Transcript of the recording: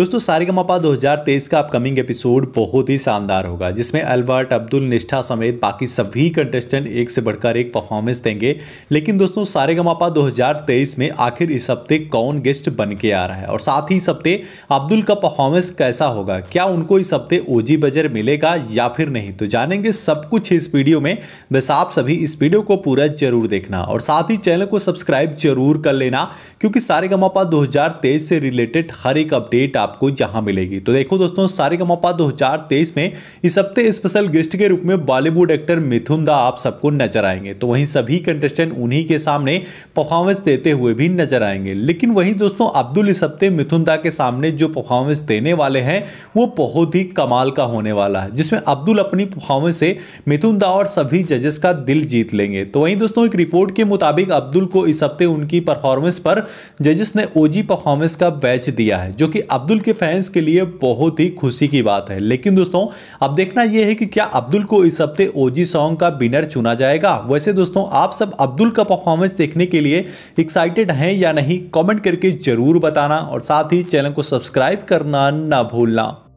दोस्तों सारेगामा दो हजार तेईस का अपकमिंग एपिसोड बहुत ही शानदार होगा जिसमें अल्बर्ट अब्दुल निष्ठा समेत बाकी सभी कंटेस्टेंट एक से बढ़कर एक परफॉर्मेंस देंगे लेकिन दोस्तों सारेगामा दो हजार तेईस में आखिर इस हफ्ते कौन गेस्ट बन के आ रहा है और साथ ही इस हफ्ते अब्दुल का परफॉर्मेंस कैसा होगा क्या उनको इस हफ्ते ओजी बजर मिलेगा या फिर नहीं तो जानेंगे सब कुछ इस वीडियो में बस आप सभी इस वीडियो को पूरा जरूर देखना और साथ ही चैनल को सब्सक्राइब जरूर कर लेना क्योंकि सारेगामा 2023 से रिलेटेड हर एक अपडेट आप आपको यहाँ मिलेगी तो देखो दोस्तों सारे का कमापा दो में इस हफ्ते स्पेशल गेस्ट के रूप में बॉलीवुड एक्टर मिथुन दा आप सबको नजर आएंगे तो वहीं सभी कंटेस्टेंट उन्हीं के सामने परफॉर्मेंस देते हुए भी नजर आएंगे लेकिन वहीं दोस्तों अब्दुल इस हफ्ते मिथुन दा के सामने जो परफॉर्मेंस देने वाले हैं वो बहुत ही कमाल का होने वाला है जिसमें अब्दुल अपनी परफॉर्मेंस से मिथुन दा और सभी जजेस का दिल जीत लेंगे तो वहीं दोस्तों एक रिपोर्ट के मुताबिक अब्दुल को इस हफ्ते उनकी परफॉर्मेंस पर जजेस ने ओजी परफॉर्मेंस का बैच दिया है जो कि अब्दुल अब्दुल के फैंस के लिए बहुत ही खुशी की बात है लेकिन दोस्तों अब देखना यह है कि क्या अब्दुल को इस हफ्ते ओजी सॉन्ग का विनर चुना जाएगा वैसे दोस्तों आप सब अब्दुल का परफॉर्मेंस देखने के लिए एक्साइटेड हैं या नहीं कमेंट करके जरूर बताना और साथ ही चैनल को सब्सक्राइब करना ना भूलना